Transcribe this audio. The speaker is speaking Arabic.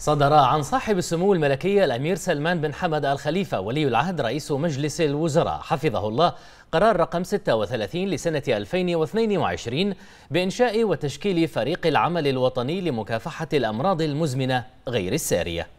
صدر عن صاحب السمو الملكية الأمير سلمان بن حمد الخليفة ولي العهد رئيس مجلس الوزراء حفظه الله قرار رقم 36 لسنة 2022 بإنشاء وتشكيل فريق العمل الوطني لمكافحة الأمراض المزمنة غير السارية